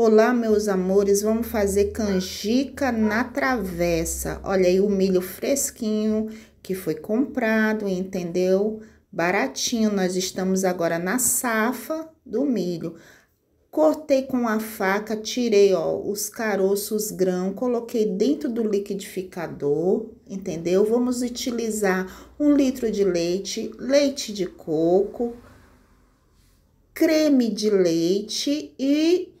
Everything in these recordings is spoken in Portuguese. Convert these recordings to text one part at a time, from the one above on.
Olá, meus amores, vamos fazer canjica na travessa. Olha aí o milho fresquinho que foi comprado, entendeu? Baratinho, nós estamos agora na safa do milho. Cortei com a faca, tirei, ó, os caroços grão, coloquei dentro do liquidificador, entendeu? Vamos utilizar um litro de leite, leite de coco, creme de leite e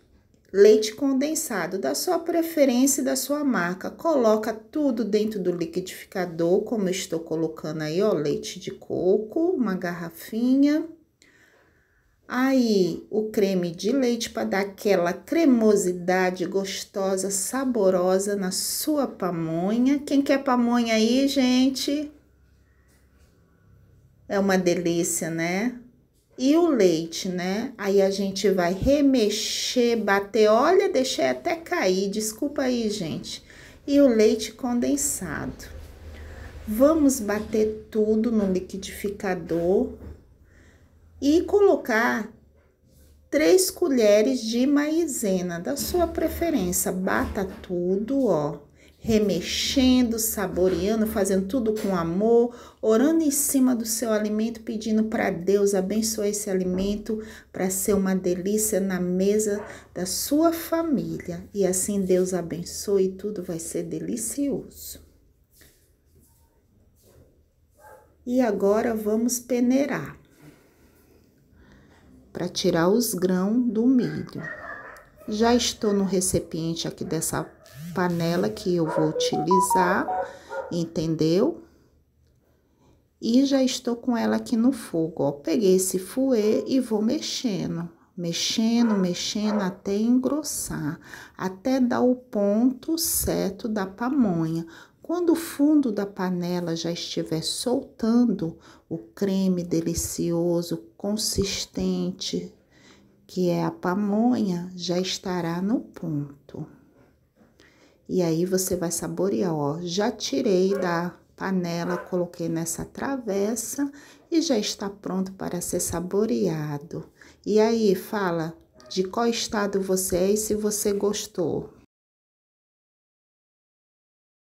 leite condensado, da sua preferência e da sua marca. Coloca tudo dentro do liquidificador, como estou colocando aí, ó, leite de coco, uma garrafinha. Aí, o creme de leite para dar aquela cremosidade gostosa, saborosa na sua pamonha. Quem quer pamonha aí, gente? É uma delícia, né? e o leite, né? Aí a gente vai remexer, bater, olha, deixei até cair, desculpa aí, gente. E o leite condensado. Vamos bater tudo no liquidificador e colocar três colheres de maizena da sua preferência. Bata tudo, ó remexendo, saboreando, fazendo tudo com amor, orando em cima do seu alimento, pedindo para Deus abençoar esse alimento para ser uma delícia na mesa da sua família. E assim Deus abençoe e tudo vai ser delicioso. E agora vamos peneirar para tirar os grãos do milho. Já estou no recipiente aqui dessa panela que eu vou utilizar, entendeu? E já estou com ela aqui no fogo, ó. Peguei esse fouet e vou mexendo, mexendo, mexendo até engrossar, até dar o ponto certo da pamonha. Quando o fundo da panela já estiver soltando o creme delicioso, consistente, que é a pamonha, já estará no ponto. E aí você vai saborear, ó. Já tirei da panela, coloquei nessa travessa e já está pronto para ser saboreado. E aí, fala de qual estado você é e se você gostou.